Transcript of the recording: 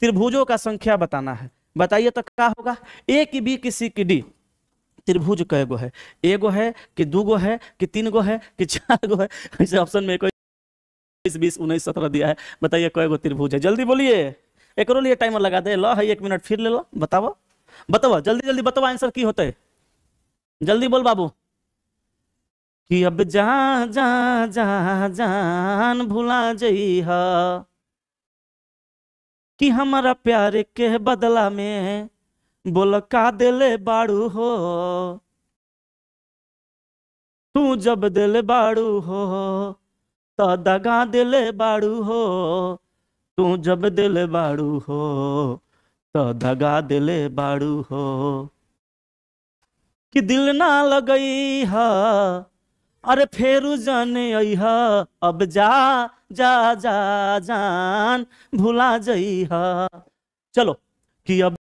त्रिभुजों का संख्या बताना है बताइए तो क्या होगा ए की बी की सी की डी त्रिभुज कै गो है ए गो है कि दू गो है कि तीन गो है कि चार गो है ऐसे ऑप्शन में कोई बीस बीस उन्नीस सत्रह दिया है बताइए कै गो त्रिभुज है जल्दी बोलिए एक लिए टाइमर लगा दे लो है एक मिनट फिर ले लो बताओ बताओ जल्दी जल्दी बताओ आंसर की होते जल्दी बोल बाबू कि अब जा जा, जा, जान भुला जई कि हमारा प्यार के बदला में बोल का दिले बाड़ू हो तू जब दिल बाड़ू हो तो दगा दिल बाड़ू हो तू जब दिल बाड़ू हो तो दगा दिल बाड़ू हो कि दिल ना लगई है अरे फेरू जन अहा अब जा जा जा जान भुला जइहा चलो कि अब